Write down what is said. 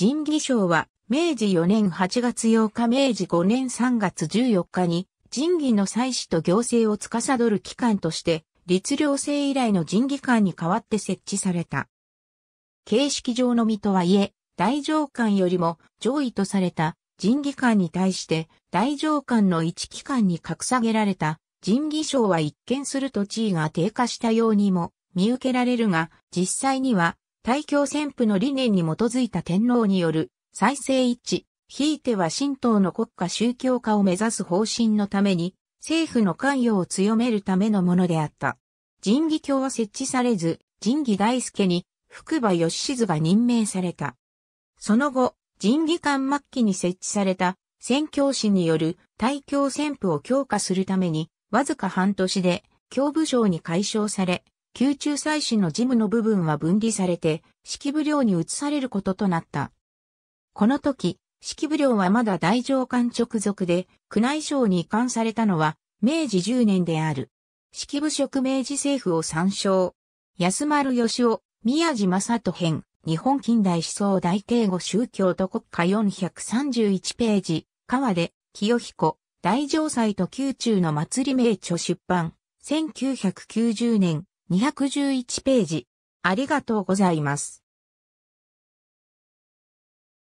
神儀賞は、明治4年8月8日明治5年3月14日に、神儀の祭祀と行政を司る機関として、律令制以来の神儀官に代わって設置された。形式上の身とはいえ、大上官よりも上位とされた神儀官に対して、大上官の一機関に格下げられた神儀賞は一見すると地位が低下したようにも見受けられるが、実際には大教旋風の理念に基づいた天皇による再生一致、ひいては神道の国家宗教化を目指す方針のために、政府の関与を強めるためのものであった。神義教は設置されず、神義大輔に福場義静が任命された。その後、神義官末期に設置された宣教師による大教旋風を強化するために、わずか半年で教部長に解消され、宮中祭祀の事務の部分は分離されて、式部領に移されることとなった。この時、式部領はまだ大上官直属で、宮内省に移管されたのは、明治10年である。式部職明治政府を参照。安丸義雄、宮地正人編、日本近代思想大帝語宗教と国家431ページ、川で、清彦、大乗祭と宮中の祭り名著出版、1990年、211ページ。ありがとうございます。